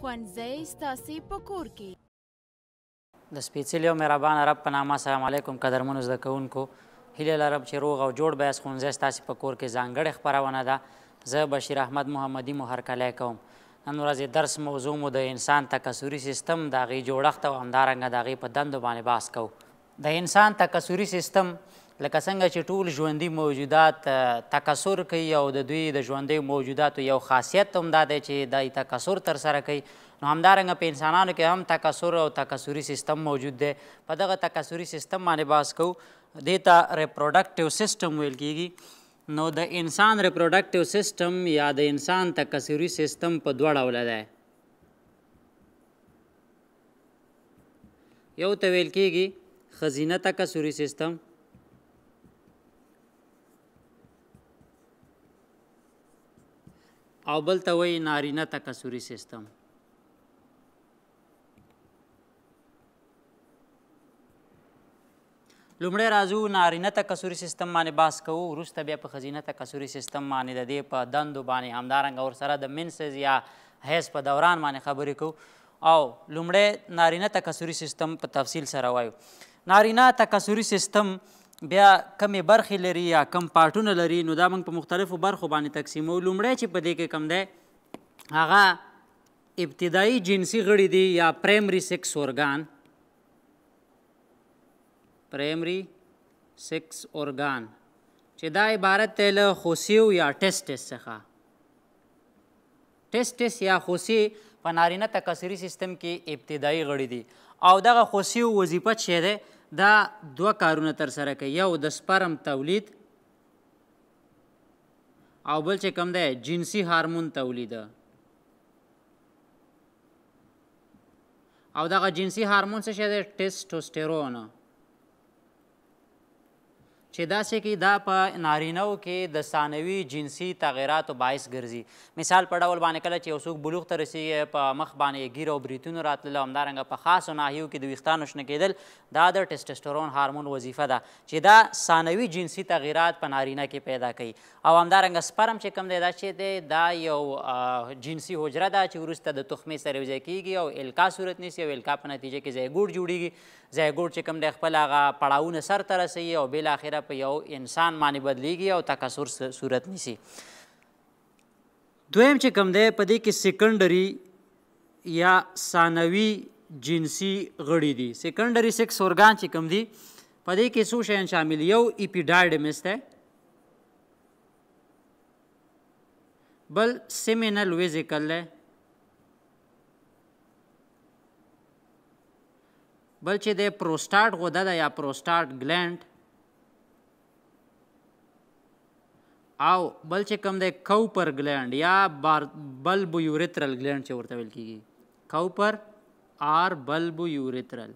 ښوونځی ستاسې په کور کې د سپېڅلي او مهربان رب په نامه السلام علیکم قدرمنو زده کوونکو هیله لرم چې روغ او جوړ به یاست ښوونځی ستاسې په کور کې ځانګړې خپرونه ده زه بشیر احمد محمدي مهرکلی کوم نن ورځې درس موضوع مو د انسان تکسوري سیستم د هغې جوړښت او همدارنګه د هغې په دندو باندې بحث کوو د انسان تکسوري سیستم لکه څنګه چې ټول ژوندي موجودات تکثر کوي او د دوی د ژوندیو موجوداتو یو خاصیت هم دا دی چې دای تکثر ترسره کوي نو همدارنګه په انسانانو کې هم تکثر او تکثري سیستم موجود دی په دغه تکثري سیستم باندې باس کوو دې ته ریپروډکټیو سیستم ویل کیږي نو د انسان ریپروډکټیو سیستم یا د انسان تکثري سیستم په دوه ډوله دی یو ته ویل کیږي ښځینه تکثري سیستم او بل ته وای نارینه تکثری سیستم لومړی راځو نارینه تکثری سیستم باندې باس کوو وروسته بیا په خزینه تکثری سیستم باندې د دې په دندو باندې همدارنګه ورسره د منسز یا حیض په دوران باندې خبرې کوو او لومړی نارینه تکثری سیستم په تفصیل سره وایو نارینه تکثری سیستم بیا کمې برخې لري یا کم پارټونه لري نو دا موږ په مختلفو برخو باندې تقسیمو لومړی چې په دې کې کم دی هغه ابتدایي جنسي غړي دي یا پرایمري سیکس اورګان پرایمري سیکس اورګان چې دا عبارت دی له خوسیو یا ټیسټس څخه ټیسټس یا خوسی په نارینه تکثري سیستم کې ابتدایي غړي دي او دغه خوسیو وظیفه څه ده دا دوه کارونه تر سره کوي یو د سپرم تولید او بل چې کوم دی جنسي هارمون تولید او دغه جنسي هارمون څه شی دی ټیسټوسټرون چې داسې کې دا په نارینو کې د ثانوي جنسي تغیراتو باعث ګرځي مثال په ډول باندې کله چې یو څوک بلوغ ته رسیږي په مخ باندې ګیر او بریتون راتلل او همدارنګه په خاصو ناحیو کې د ویښتانو شنه کېدل دا د ټسټسټرون هارمون وظیفه ده چې دا ثانوي جنسي تغیرات په نارینه کې پیدا کوي او همدارنګه سپرم چې کوم دی دا چې دی دا یو جنسي حجره ده چې وروسته د تخمې سره یوځای کېږي او القا صورت نیسي او القا په نتیجه کې ځایګوړ جوړېږي ځایګوړ چې کوم دی خپل هغه پړاوونه سرته رسوي او بالاخره په یو انسان باندې بدلیږي او تکثر صورت نیسي دویم چې کوم دی په دې کې سیکنډري یا ثانوي جنسي غړي دي سیکنډري سیکس اورګان چې کوم دي په دې کې څو شیان شامل یو ایپیډایډمس دی بل سیمینل ویزیکل دی بل چې د پروستات غده ده یا پروستات گلند او بل چې کوم دی کوپر گلینډ یا بلب یوریترل گلینډ چې ورته ویل کیږي کوپر آر بلب یوریترل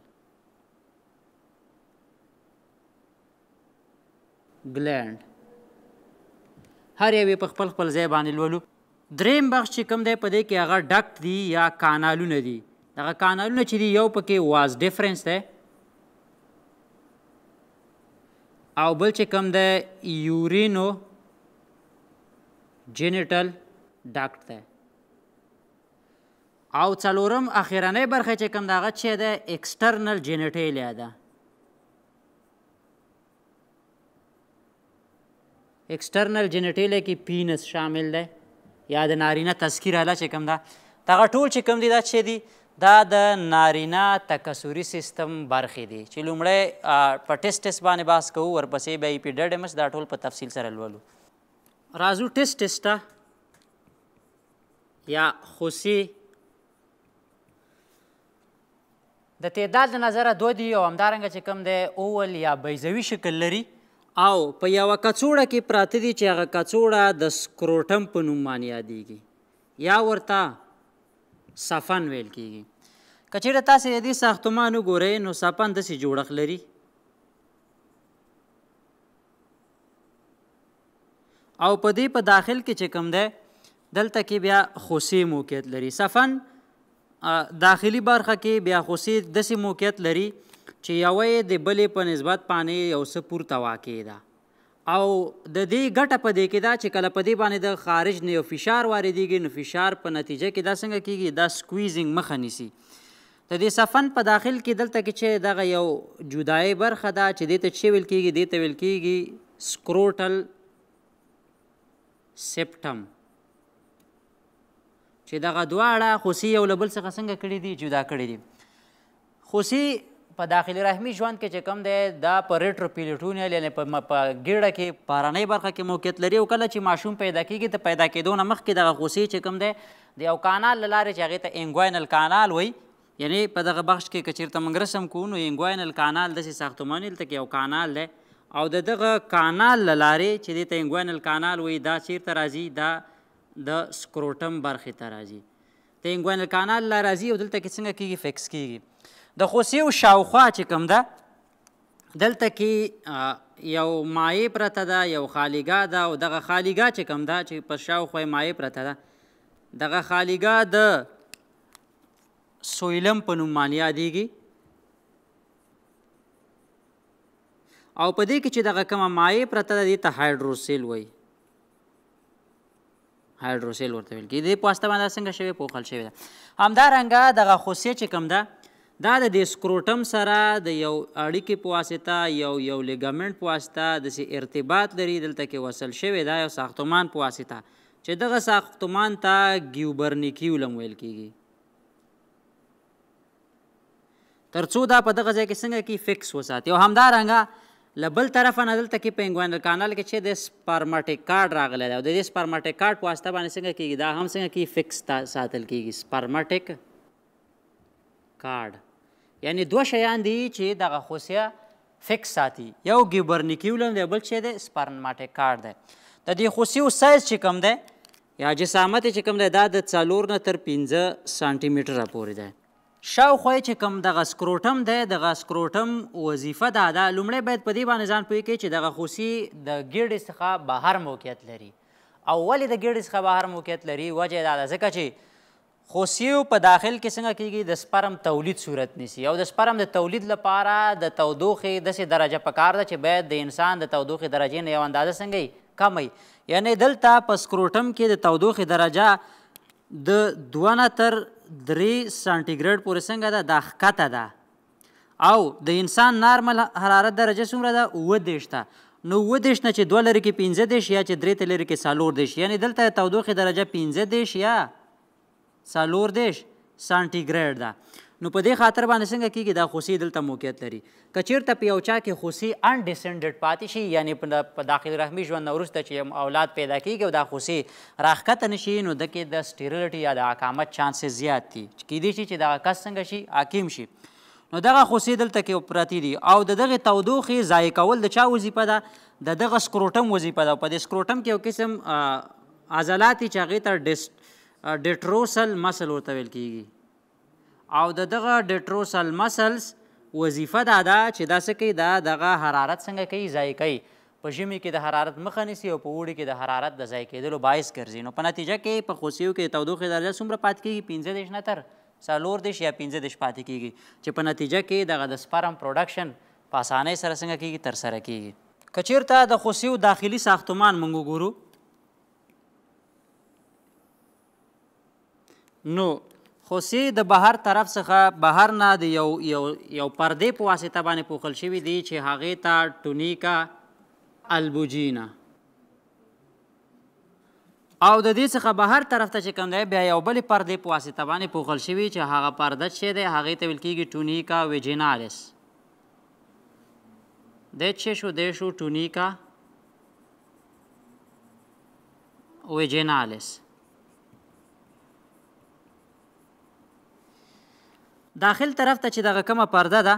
گلینډ هر یو په خپل خپل ځای باندې لولو دریم بخش چې کوم دی په دې کې هغه ډکټ دی یا کانالونه دي دغه کانالونه چې دی یو پکې واز ډیفرنس دی او بل چې کوم دی یورینو جنټل ډاکټ دی او څلورم اخیرنۍ برخه چې کوم دغه چې ده اکسټرنل جنټیلیا ده اکسټرنل جنټیلیا کې پینس شامل دی یا د نارینه تذکیر اله چې کوم ده دغه ټول چې کوم دي دا چې دي دا د نارینه تکسوري سیستم برخې دي چې لومړی په ټیسټس باندې باس کوو ورپسې به یې پی ډډ دا ټول په تفصیل سره لولو Raju test టెస్టా یا خوسي د تعداد نظره دوه دی او همدارنګه چې کوم دی اول یا بیزوي شکل لري او په یوه کڅوړه کې پراته دي چې هغه کڅوړه د سکروټم په نوم باندې یادېږي یا ورته سفن ویل کېږي که چېرې تاسې د دې ساختمان وګورئ نو سفن داسې جوړښت لري او په دې په داخل کې چې کوم ده دلته کې بیا خوسي موقعیت لري سفن داخلي برخه کې بیا خوسي داسې موقعیت لري چې یوې د بلې په نسبت پانې یو څه پورته واقع ده او د دې ګټه په دې کې دا چې کله په دې باندې د خارج نه یو فشار واردېږي نو فشار په نتیجه کې دا څنګه کیږي دا سکویزینګ مخه نیسي د دې سفن په داخل کې دلته کې چې دغه یو جدای برخه ده چې دې ته چې ویل کیږي دې ته ویل کیږي سکروټل سپټم چې دغه دواړه خوسی یو له بل څخه څنګه کړي دي جدا کړي دي خوسی په داخلي رحمي ژوند کې چې کوم دی دا په ریټرو پیلیټونیل یعنی په ګیړه کې پارانۍ برخه کې موقعیت لري او کله چې ماشوم پیدا کیږي ته پیدا کېدو نه مخکې دغه خوسی چې کوم دی د یو کانال له لارې چې هغې ته انګواینل کانال وایي یعنی په دغه بخش کې که چېرته موږ رسم کوو نو انګواینل کانال داسې ساختماني دلته کې یو کانال دی او د دغه کانال لارې چې د تینګوینل کانال وي دا چیرته راځي دا د سکروټم برخې ته راځي تینګوینل کانال لار راځي او دلته کې څنګه کیږي فکس کیږي د خوسیو شاوخوا چې کوم ده دلته کې یو مایع پرته ده یو خالیګا ده او دغه خالیګا چې کوم ده چې په شاوخوا مایع پرته ده دغه خالیګا د سویلم په نوم باندې یادېږي او په دې کې چې دغه کومه مایع پرته ده ته هایډروسیل وایي هایډروسیل ورته ویل کېږي د پاسته باندې څنګه شوی پوښل شوی ده همدارنګه دغه خوسې چې کوم ده دا د دې سکروټم سره د یو اړیکې په واسطه یو یو لیګامنټ په واسطه د سي ارتباط لري دلته کې وصل شوی دا یو ساختمان په واسطه چې دغه ساختمان ته ګیوبرنیکیولم ویل کېږي ترڅو دا په دغه ځای کې څنګه کې فکس وساتي او همدارنګه لبل طرفه نه دلته کې په انګوینل کانال کې چې د سپارمټیک کارډ راغلی دی او د دې سپارمټیک کارډ په واسطه باندې څنګه کېږي دا هم څنګه کې فکس ساتل کېږي سپارمټیک کارډ یعنی دوه شیان دي چې دغه خوصیه فکس ساتي یو ګیبرنیکیولم دی بل چې دی سپارمټیک کارډ دی د دې خوصیو سایز چې کوم دی یا جسامت چې کوم دی دا د څلور نه تر پنځه سانتي متره پورې دی شاوخوا چې کوم دغه سکروټم دی دغه سکروټم وظیفه دا ده لومړی باید په دې باندې ځان پوه کړي چې دغه خوسي د ګیډې څخه بهر موقعیت لري او ولې د ګیډې څخه بهر موقعیت لري وجه دا ده ځکه چې خوسیو په داخل کې څنګه کېږي د سپرم تولید صورت نیسي او د سپرم د تولید لپاره د تودوخې داسې درجه پکار ده چې باید د انسان د تودوخې درجې نه یو اندازه څنګه کم وي یعنې دلته په سکروټم کې د تودوخې درجه د دوه نه تر درې سانټیګریډ پورې څنګه ده دا ښکته ده او د انسان نارمل حرارت درجه څومره ده اووه دېرش ته نو اووه دېرش نه چې دوه لرې کې پنځه دېرش یا چې درې ته لرې کې څلور دېرش یعنې دلته تودوخې درجه پنځه دېرش یا څلور دېرش سانټیګریډ ده نو په دې خاطر باندې څنګه کیږي دا خوسي دلته موقعیت لري کچیر ته په یو چا کې خوسي ان ډیسنډډ پاتې شي یعنی په داخلي رحمي ژوند وروسته چې اولاد پیدا کیږي او دا خوسي راخکته نشي نو د کې د سټیرلټي یا د اقامت چانسز زیات دي کیدی شي چې دا کس څنګه شي حاکم شي نو دغه خوسې دلته کې پراتی دي او د دغه تودوخې ضایع کول د چا وظیفه ده د دغه سکروټم وظیفه ده په دې سکروټم کې یو قسم عضلات چې هغې ته ډیسټ ډیټروسل مسل ورته ویل کېږي او د دغه ډیټروسل مسلز وظیفه دا ده چې دا څه کوي دا دغه حرارت څنګه کوي ضایع کوي په ژمي کې د حرارت مخه نیسي او په اوړي کې د حرارت د ضایع کېدلو باعث ګرځي نو په نتیجه کې په خوسیو کې د تودوخې درجه څومره پاتې کېږي پنځه دېرش نه تر څلور دېرش یا پنځه دېرش پاتې کېږي چې په نتیجه کې دغه د سپرم پروډکشن په اسانۍ سره څنګه کېږي ترسره کېږي که چېرته د خوسیو داخلي ساختمان موږ وګورو نو خو سي د بهر طرف څخه بهر نه د یو یو یو پردې په واسطه باندې پوښل شوی دی چې هغه ته ټونیکا البوجینا او د دې څخه بهر طرف ته چې کوم دی بیا یو بل پردې په واسطه باندې پوښل شوی چې هغه پرده چې دی هغه ته ویل کیږي ټونیکا ویجینالس د چې شو د شو ټونیکا ویجینالس داخل طرف ته چې دغه کومه پرده ده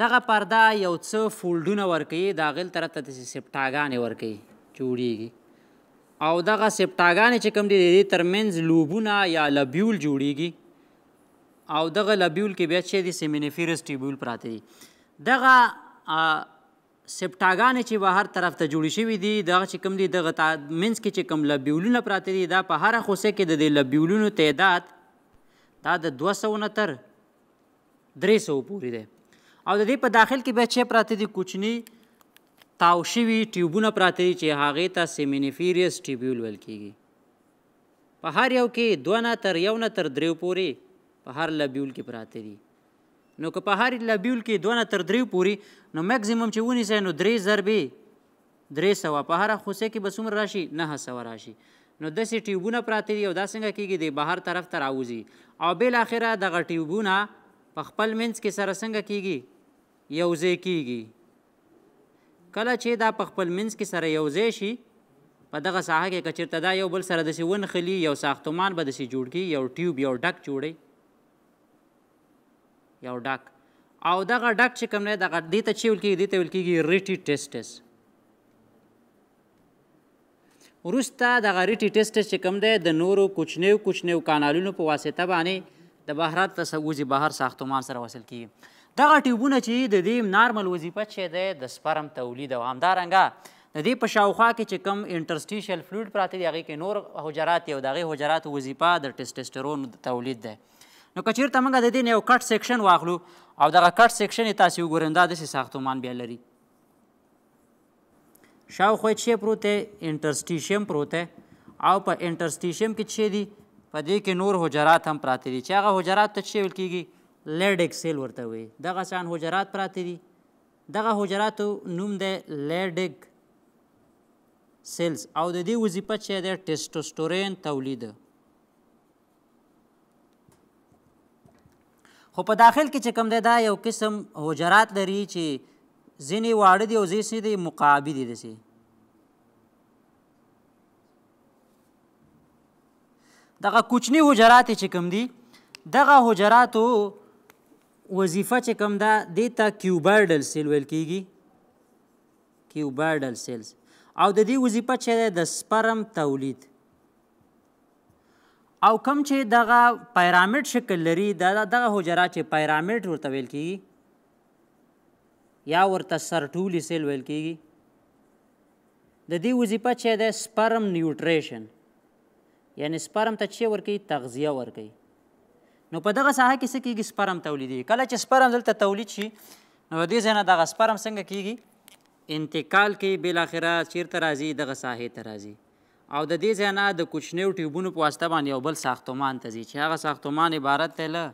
دغه پرده یو څه فولډونه ورکوي داخل طرف ته داسې سپټاګانې ورکوي جوړیږي او دغه سپټاګانې چې کوم دي د دې ترمنځ لوبونه یا لبیول جوړیږي او دغه لبیول کې بیا چې دي سیمینیفیرس ټیبول پراته دي دغه سپټاګانې چې بهر طرف ته جوړې شوي دي دغه چې کوم دي دغه منځ کې چې کوم لبیولونه پراته دي دا په هره خوسه کې د دې لبیولونو تعداد دا د دوه سوه نهتر درې سو پورې دی او د دې په داخل کې به چې پراته دي کوچنی تاو شوي ټیوبونه پراته دي چې هغه ته سیمینیفیریس ټیوبول ویل کیږي په هر یو کې دوه نه تر یو نه تر دریو پورې په هر لبیول کې پراته دي نو که په هر لبیول کې دوه نه تر دریو پورې نو مکزیمم چې ونیسئ نو درې ضربې درې سوه په هره خوسه کې به څومره راشي نهه سوه راشي نو داسې ټیوبونه پراته دي او دا څنګه کېږي د بهر طرف ته راوځي او بالاخره دغه ټیوبونه په خپل منځ کې سره څنګه کیږي یو ځای کیږي کله چې دا په خپل منځ کې سره یو ځای شي په دغه ساحه کې کچیرته دا یو بل سره داسې ونښلي یو ساختمان به داسې جوړ کړي یو ټیوب یو ډک جوړي یو ډک او دغه ډک چې کوم نه دغه دې ته چې ویل کېږي دې ته ویل کېږي ریټي ټیسټس وروسته د غریټي ټیسټ چې کوم دی د نورو کوچنیو کوچنیو کانالونو په واسطه باندې د بهرات ته وزي بهر ساختمان سره وصل کیږي دغه ټیوبونه چې د دې نارمل وظیفه چې ده د سپرم تولید او همدارنګه د دې په شاوخوا کې چې کم انټرسټیشل فلوید پراته دی هغه کې نور حجرات یو دغه حجرات وظیفه د ټیسټوسترون تولید ده نو کچیر ته موږ د دې یو کټ سیکشن واخلو او دغه کټ سیکشن تاسو وګورئ دا د ساختمان بیا لري شاوخوا چې پروت انټرسټیشیم پروت او په انټرسټیشیم کې چې دی په دې کې نور حجرات هم پراته دي چې هغه حجرات ته څه ویل کیږي لیډک سیل ورته وي دغه شان حجرات پراته دي دغه حجراتو نوم دی لیډک سیلز او د دې وظیفه چې د ټیسټوسټورین تولید خو په داخل کې چې کم دی دا یو قسم حجرات لري چې ځینې واړه دي او ځینې مقابل دي دسي دغه کوچنی حجرات چې کوم دي دغه حجراتو وظیفه چې کوم ده دې ته کیوبایډل سیل ویل کیږي کیوبایډل سیلز او د دې وظیفه چې ده د سپرم تولید او کم چې دغه پیرامید شکل لري دا دغه حجرات چې پیرامید ورته ویل کیږي یا ورته سرټولی سیل ویل کیږي د دې وظیفه چې ده سپرم نیوټریشن یعنی سپرم ته چې ورکوي تغذیه ورکوي نو په دغه ساحه کې څه کېږي سپرم تولیدي کله چې سپرم دلته تولید شي نو دې ځای نه دغه سپرم څنګه کېږي انتقال کې بالاخره چیرته راځي دغه ساحې ته راځي او د دې ځای نه د کوچنیو ټیوبونو په واسطه باندې یو بل ساختمان ته ځي چې هغه ساختمان عبارت دی له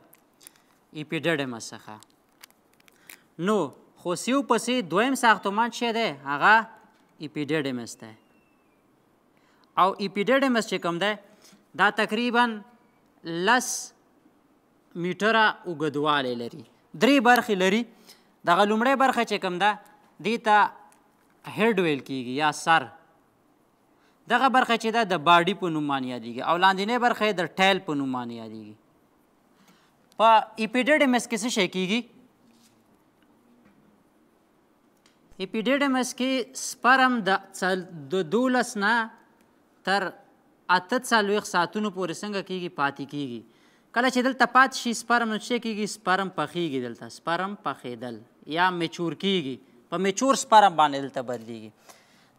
ایپیډډمس څخه نو خو سیو پسې دویم ساختمان چې دی هغه ایپیډډمس دی او ایپیډډمس چې کوم دی دا تقریبا لس میټره اوږدوالی لري درې برخې لري دغه لومړۍ برخه چې کوم ده دې ته هډ ویل کیږي یا سر دغه برخه چې ده د باډي په نوم باندې یادېږي او لاندینۍ برخه د ټایل په نوم باندې یادېږي په ایپیډیډمس کې څه شی کیږي اپیډیډمس کې سپرم د د دولس نه تر اته څلوېښت ساعتونو پورې څنګه کېږي پاتې کېږي کله چې دلته پات شي سپرم نو څه کېږي سپرم پخېږي دلته سپرم پخېدل یا میچور کېږي په میچور سپرم باندې دلته بدلېږي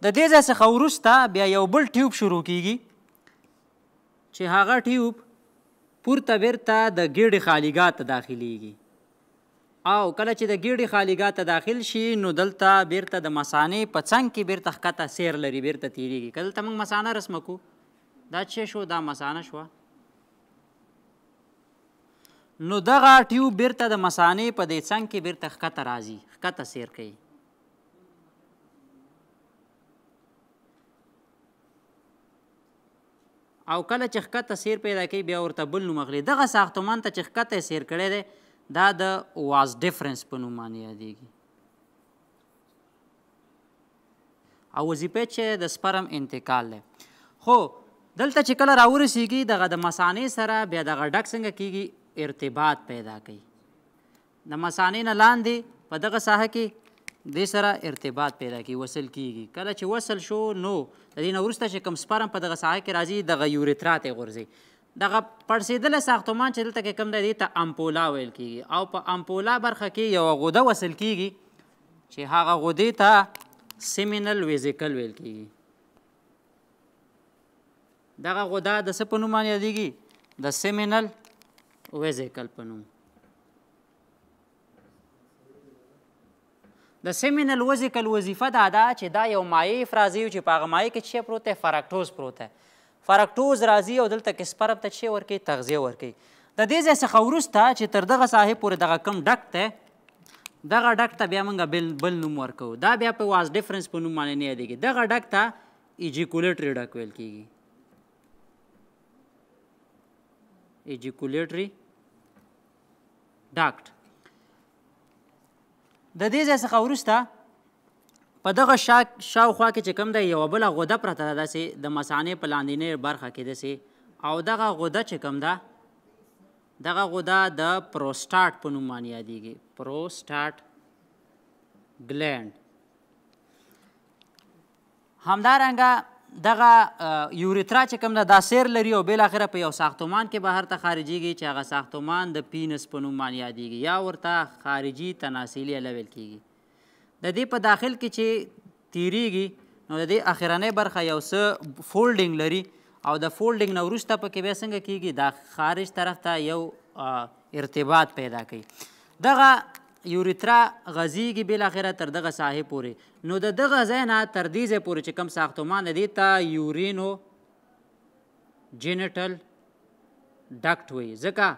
د دې ځای څخه وروسته بیا یو بل ټیوب شروع کېږي چې هغه ټیوب پورته بیرته د ګیډې خالیګاه ته داخلیږي او کله چې د ګیډې خالیګاه ته داخل شي نو دلته بیرته د مسانې په څنګ کې بیرته ښکته سیر لري بیرته تیریږي که دلته موږ مسانه رسمه کړو دا چې شو دا مسانه شو نو دغه ټیوب بیرته د مسانې په دې څنګ کې بیرته ښکته راځي ښکته سیر کوي او کله چې ښکته سیر پیدا کوي بیا ورته بل نوم اخلي دغه ساختمان ته چې ښکته سیر کړی دی دا د واز ډیفرنس په نوم باندې یادېږي او وظیفه چې د سپرم انتقال دی خو دلته چې کله راورسیږي دغه د مسانې سره بیا دغه ډک څنګه کیږي ارتباط پیدا کوي د مسانې نه لاندې په دغه ساحه کې دې سره ارتباط پیدا کی وصل کیږي کله چې وصل شو نو د دې نه وروسته چې کوم سپرم په دغه ساحه کې راځي دغه یوریترا ته غورځي دغه پړسېدل ساختمان چې دلته کوم دی ته امپولا ویل کیږي او په امپولا برخه کې یو غوده وصل کیږي چې هغه غودې ته سیمینل ویزیکل ویل کیږي دغه غدا د څه په نوم باندې یادېږي د سیمینل ویزیکل په نوم د سیمینل ویزیکل وظیفه دا ده چې دا یو مایع افرازي چې په هغه مایع کې چې پروت دی فرکټوز پروت دی فرکټوز راځي او دلته کسپرب ته چې ورکوي تغذیه ورکوي د دې ځای څخه وروسته چې تر دغه ساحې پورې دغه کم ډک دی دغه ډک ته بیا موږ بل بل نوم ورکوو دا بیا په واز ډیفرنس په نوم باندې نه یادېږي دغه ډک ته ایجیکولیټري ډک ویل کېږي ejaculatory duct د دې ځای څخه ورسته په دغه شا شاوخوا کې چې کوم دی یو بل غوده پرته ده داسې د مسانې په لاندینۍ برخه کې داسې او دغه غوده چې کوم ده دغه غوده د پروسټاټ په نوم باندې یادېږي پروسټاټ ګلینډ همدارنګه دغه یوریترا چې کوم ده دا سیر لري او بل اخره په یو ساختمان کې بهر ته خارجيږي چې هغه ساختمان د پینس په نوم باندې یادېږي یا ورته خارجي تناسلی لول کیږي د دې په داخل کې چې تیریږي نو د دې اخرنۍ برخه یو څه فولډینګ لري او د فولډینګ نه وروسته پکې بیا څنګه کیږي دا خارج طرف ته یو ارتباط پیدا کوي دغه یوریترا غزیږي بل اخره تر دغه ساحه پورې نو د دغه ځای نه تر دې ځای پورې چې کوم ساختمان دی ته یورینو جینټل ډاکټ وي ځکه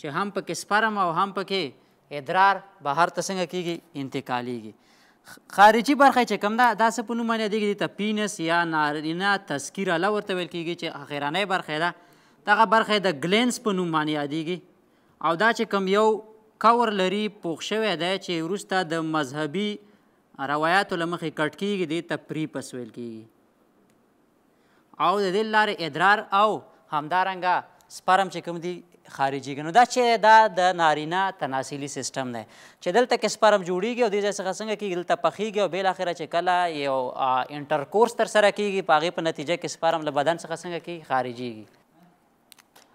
چې هم پکې سپرم او هم پکې ادرار بهر ته څنګه کیږي انتقالیږي خارجي برخه چې کوم ده دا څه په نوم باندې دیږي ته پینس یا نارینا تذکیر اله ورته ویل کیږي چې اخیرانه برخه ده دغه برخه د ګلینز په نوم باندې یادېږي او دا چې کوم یو کور لري پوښ شوی دی چې وروسته د مذهبي روایاتو له مخې کټ کیږي دې ته پری پس ویل کیږي او د دې لارې ادرار او همدارنګه سپرم چې کوم دی خارجيږي نو دا چې دا د نارینه تناسلي سیستم دی چې دلته کې سپرم جوړیږي او دې ځای څخه څنګه کې دلته پخیږي او بل اخره چې کله یو انټر کورس تر سره کیږي پاغه په نتیجه کې سپرم له بدن څخه څنګه کې خارجيږي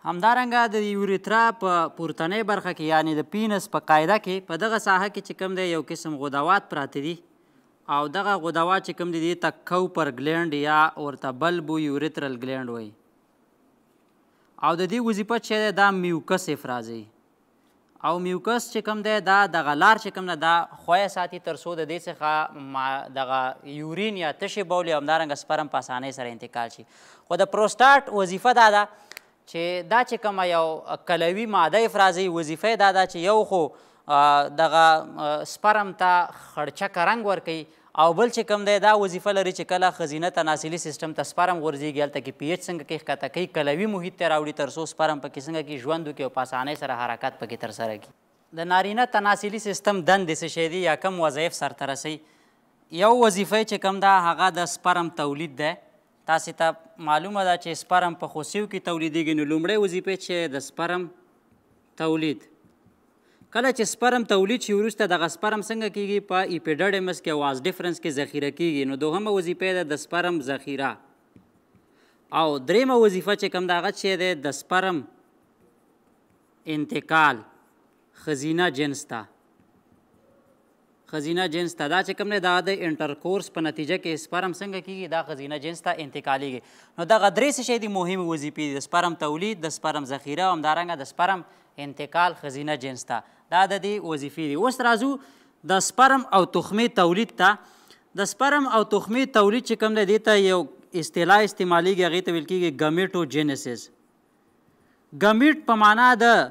همدارنګه د یوریترا په پورتنۍ برخه کې یعنی د پینس په قاعده کې په دغه ساحه کې چې کوم دی یو قسم غدوات پراته دي او دغه غدوات چې کوم دي دې ته کوپر ګلینډ یا ورته بلبو یوریترل ګلینډ وایي او د دې وظیفه چې ده دا میوکس افرازي او میوکس چې کوم دی دا دغه لار چې کوم ده دا خویه ساتي تر څو د دې څخه دغه یورین یا تشې بول یا همدارنګه سپرم په اسانۍ سره انتقال شي خو د پروسټاټ وظیفه دا ده چې دا چې کومه یو کلوي ماده افرازي وظیفه دا ده چې یو خو دغه سپرم ته خړچکه رنګ ورکوي او بل چې کوم دی دا وظیفه لري چې کله خزینه تناسلي سیستم ته سپرم غورځېږي هلته کې پی ایچ څنګه کې ښکته کوي کلوي محیط ته راوړي تر څو سپرم پکې څنګه کې ژوند وکړي او په اسانۍ سره حرکت پکې ترسره کړي د نارینه تناسلي سیستم دندې څه شی دی یا کوم وظایف سرته رسوي یو وظیفه چې کوم ده هغه د سپرم تولید دی تاسو ته تا معلومه ده چې سپرم په خوسیو کې تولیدېږي نو لومړی وظیفې چې د سپرم تولید کله چې سپرم تولید شي وروسته دغه سپرم څنګه کیږي په ایپیډډمس کې واز ډیفرنس کې ذخیره کیږي نو دوهمه وظیفه ده د سپرم ذخیره او دریمه وظیفه چې کوم دغه چې ده د سپرم انتقال خزینه جنس ته خزینه جنس ته دا چې کوم دا د انټرکورس په نتیجه کې سپرم څنګه کیږي دا خزینه جنس ته انتقالیږي نو دغه درې څه شی دي مهمې وظیفې د سپرم تولید د سپرم ذخیره او همدارنګه د سپرم انتقال خزینه جنس ته دا د دې وظیفې دي اوس راځو د سپرم او تخمې تولید ته د سپرم او تخمې تولید چې کوم دی دې ته یو اصطلاح استعمالیږي هغې ته ویل کیږي ګمیټوجینسس ګمیټ په معنا د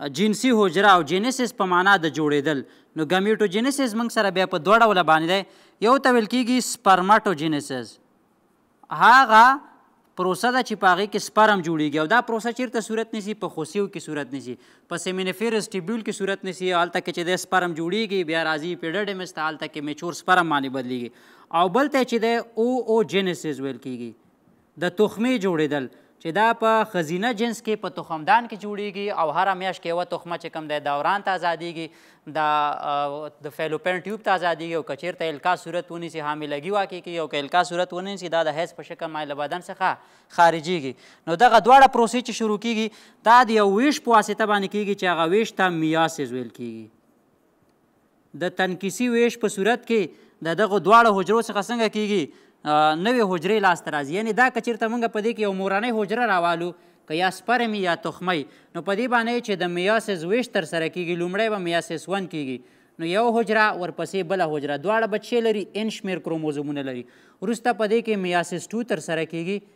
جنسي حجره او جینیسس په معنا د جوړېدل نو ګمیټوجینیسس موږ سره بیا په دوه ډوله باندې دی یو ته ویل کېږي سپرمټوجینیسس هغه پروسه ده چې په هغې کې سپرم جوړېږي او دا پروسه چېرته صورت نیسي په خوسیو کې صورت نیسي په سیمینیفیرس ټیبیول کې صورت نیسي هلته کې چې دی سپرم جوړېږي بیا راځي پیډډ مس ته هلته کې میچور سپرم باندې بدلېږي او بل ته چې دی او او جینیسس ویل کېږي د تخمې جوړېدل چې دا په خزینه جنس کې په تخمدان کې جوړیږي او هر میاشت کې یو تخمه چې کوم دی دوران ته آزادیږي دا د فیلوپین ټیوب ته آزادیږي او کچیرته الکا صورت ونیسي حاملګي واقع کیږي او که الکا صورت ونیسي دا د حیض په شکل مایل بدن څخه خارجيږي نو دغه دواړه پروسې چې شروع کیږي دا د یو ویش په واسطه باندې کیږي چې هغه ویش ته میاسیز ویل کیږي د تنکیسی ویش په صورت کې د دغه دواړه حجرو څخه څنګه کیږي نوې حجرې لاسته راځي یعنې دا که چېرته موږ په دې کې یو مورنۍ حجره راوالو که یا سپرمي یا تخمی نو په دې باندې چې د میاسس ویش ترسره کیږي لومړی به میاسس ون کیږي نو یو حجره ورپسې بله حجره دواړه بچې لري ان شمېر کروموزومونه لري وروسته په دې کې میاسس ټو ترسره کیږي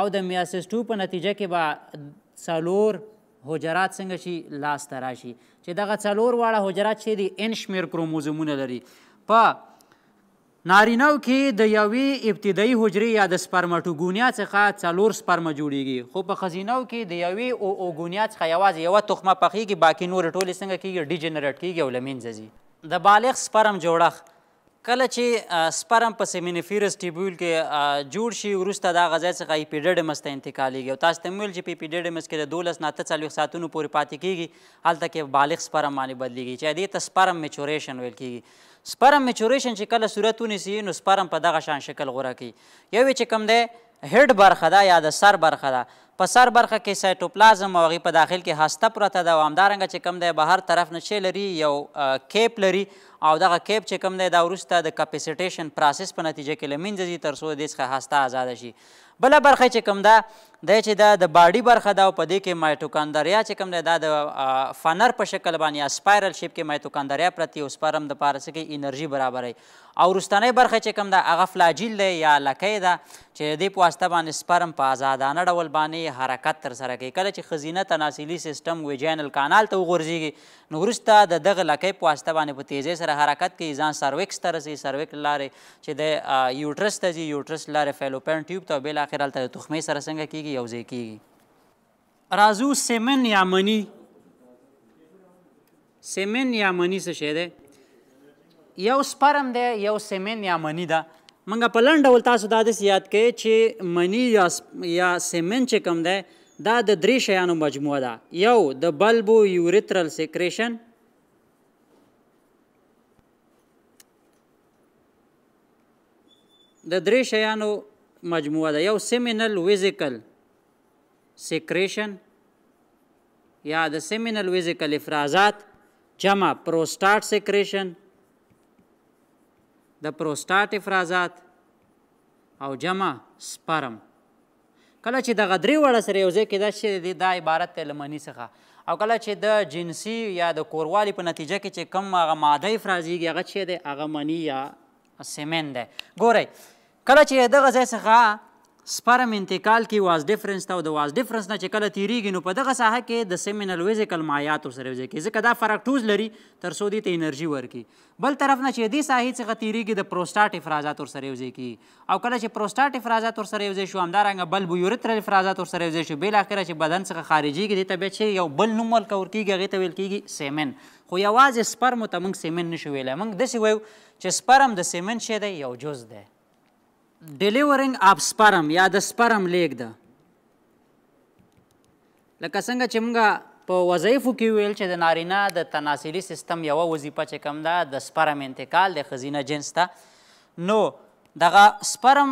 او د میاسس ټو په نتیجه کې به څلور حجرات څنګه شي لاسته راشي چې دغه څلور واړه حجرات چې دي ان شمېر کروموزومونه لري په نارینو کې د یوې ابتدایي حجرې یا د سپرمټوګونیا څخه څلور سپرمه جوړیږي خو په خزینو کې د یوې اوګونیا څخه یوازې یوه تخمه پخیږي باقي نور ټولې څنګه کېږي ډیجنریټ کېږي او له منځه ځي د بالغ سپرم جوړښت کله چې سپرم په سیمینیفیرس ټیبول کې جوړ شي وروسته دا غذای څخه ایپیډیډمس ته انتقالیږي او تاسو ته ویل چې په ایپیډیډمس کې د دولس نه اته څلوېښت ساعتونو پورې پاتې کېږي هلته کې بالغ سپرم باندې بدلیږي چې دې ته سپرم میچوریشن ویل کېږي سپرم میچوریشن چې کله صورت ونیسي نو سپرم په دغه شان شکل غوره کوي یو چې کوم دی هډ برخه ده یا د سر برخه ده په سر برخه کې سایټوپلازم او هغې په داخل کې هسته پرته ده او همدارنګه چې کوم دی بهر طرف نه چې لري یو کیپ لري او دغه کیپ چې کوم دی دا وروسته د کپیسټیشن پراسس په نتیجه کې له منځه ځي تر څو د دې څخه هسته ازاده شي بل برخه چې کوم ده د چې دا د باډي برخه ده او په دې کې مایټوکاندریا چې کوم ده دا د فنر په شکل باندې اسپایرل شیپ کې مایټوکاندریا پرتی اوس پرم د پارس کې انرژي برابرې او رستنې برخه چې کوم ده هغه فلاجیل دی یا لکې ده چې دې په واسطه باندې سپرم په آزادانه ډول باندې حرکت تر سره کوي کله چې خزینه تناسلی سیستم ویجینل کانال ته وغورځيږي نو وروسته د دغه لکۍ په واسطه باندې په تیزۍ سره حرکت کوي ځان سرویکس ته رسوي سرویک لارې چې د یوټرس ته ځي یوټرس لارې فیلوپین ټیوب ته بلاخره هلته د تخمې سره څنګه کیږي یو ځای کیږي رازو سیمن یا منی سیمن یا منی څه شی دی یو سپرم دی یو سیمن یا منی ده منګه په لنډ ډول تاسو دا داسې یاد کړئ چې منی یا یا سیمن چې کوم دی دا د درې شیانو مجموعه ده یو د بلبو یوریترل سیکریشن د درې شیانو مجموعه ده یو سیمینل ویزیکل سیکریشن یا د سیمینل ویزیکل افرازات جمع پروستات سیکریشن د پروستات افرازات او جمع سپرم کله چې دغه درې وړه سره یو ځای کېدای شي دا عبارت دی لمني څخه او کله چې د جنسي یا د کوروالي په نتیجه کې چې کم هغه ماده افرازیږي هغه چې دی هغه مني یا سیمن دی ګورئ کله چې دغه ځای څخه سپرم انتقال کې واز ډیفرنس ته او د واز ډیفرنس نه چې کله تیریږي نو په دغه ساحه کې د سیمینل ویزیکل مایات سره وځي کې ځکه دا فرکټوز لري تر څو دې ته انرژي ورکړي بل طرف نه چې دې ساحې څخه تیریږي د پروستات افرازات سره وځي کې او کله چې پروستات افرازات سره وځي شو همدارنګه بل بو یورترل افرازات سره وځي شو بل اخر چې بدن څخه خارجيږي دې ته به چې یو بل نوم ورکور کیږي هغه ته ویل کیږي سیمن خو یوازې سپرم ته موږ سیمن نشو ویلای موږ داسې وایو چې سپرم د سیمن شی دی یو جز دی ډیلیورینګ اف سپرم یا د سپرم لیږد لکه څنګه چې موږ په وظایفو کې ویل چې د نارینه د تناسلي سیستم یوه وظیفه چې کوم ده د سپرم انتقال د ښځینه جنس ته نو دغه سپرم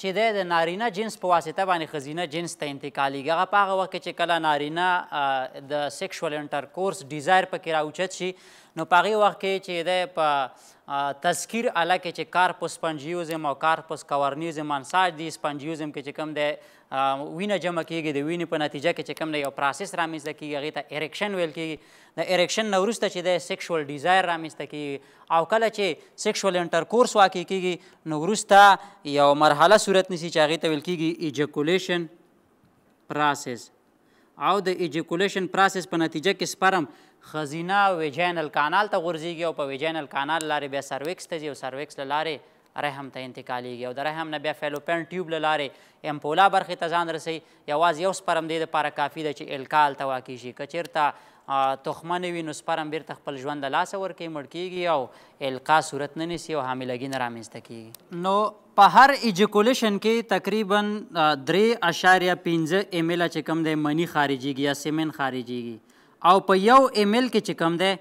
چې د نارینه جنس په واسطه باندې خزینه جنس ته انتقالیږي هغه په هغه وخت کې چې کله نارینه د سیکشوال انټرکورس ډیزایر پکې راوچت شي نو په هغې وخت کې چې دی په تذکیر اله کې چې کارپوس پنجیوزم او کارپوس کورنیزم انساج دی سپنجیوزم کې چې کوم دی وینه جمع کیږي د وینې په نتیجه کې چې کوم دی یو پراسس رامنځته کیږي هغې ته اریکشن ویل کیږي د اریکشن نه وروسته چې د سیکشوال ډیزایر رامنځته کیږي او کله چې سیکشوال انټرکورس واقع کیږي نو وروسته یو مرحله صورت نیسي چې هغې ته ویل کیږي ایجکولیشن پراسس او د ایجکولیشن پراسس په نتیجه کې سپرم خزینه ویجینل کانال ته غورځېږي او په ویجینل کانال لارې بیا سرویکس ته ځي او سرویکس له لارې رحم ته انتقالیږي او د رحم نه بیا فیلوپین ټیوب له لارې امپولا برخې ته ځان رسوي یوازې یو سپرم دې دپاره کافي ده چې الکال ته واقع شي که چېرته تخمه نه وي نو سپرم بیرته خپل ژوند د لاسه ورکوي مړ کیږي او القا صورت نه نیسي او حاملګي نه رامنځته کیږي نو په هر ایجکولیشن کې تقریبا درې اشاریه پنځه ایم ایله چې کوم دی منی خارجیږي یا سیمن خارجیږي او په یو ایم ایل کې چې کوم دی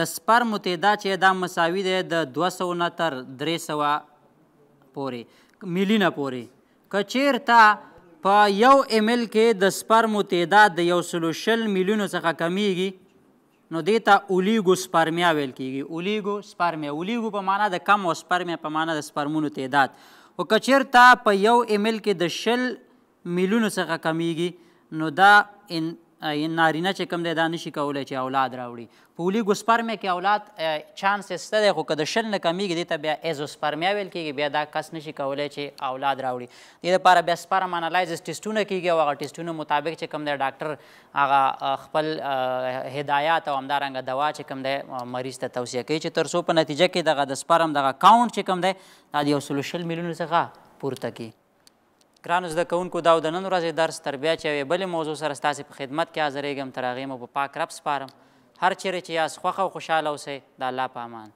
د سپرم تعداد چې دا مساوي دی د 200 نه تر 300 پورې ملي نه پورې کچیرته په یو ایم ایل کې د سپرمو تعداد د یو سلو شل میلیونو څخه کمیږي نو دې ته اولیګو سپرمیا ویل کیږي اولیګو سپرمیا اولیګو په معنا د کم او سپرمیا په معنا د سپرمونو تعداد او کچیرته په یو ایم ایل کې د شل میلیونو څخه کمیږي نو دا ان نارینه چې کوم دی دا نشي کولی چې اولاد راوړي په اولیګوسپرمیا کې اولاد چانس یې شته دی خو که د شل نه کمیږي دې ته بیا ایزوسپرمیا ویل کېږي بیا دا کس نشي کولی چې اولاد راوړي دې دپاره بیا سپرم انالایزس ټیسټونه کېږي او هغه ټیسټونو مطابق چې کوم دی ډاکټر هغه خپل هدایات او همدارنګه دوا چې کوم دی مریض ته توصیه کوي چې تر څو په نتیجه کې دغه د سپرم دغه کاونټ چې کوم دی دا د یو سلو شل میلیونو څخه پورته کړي ګرانو زده کوونکو دا د نن ورځې درس تربیه چې یوې بلې موضوع سره ستاسې په خدمت کې حاضرېږم تر هغې مو په پاک رب سپارم هر چیرې چې یاست خوښ او خوشحاله اوسئ د الله په امان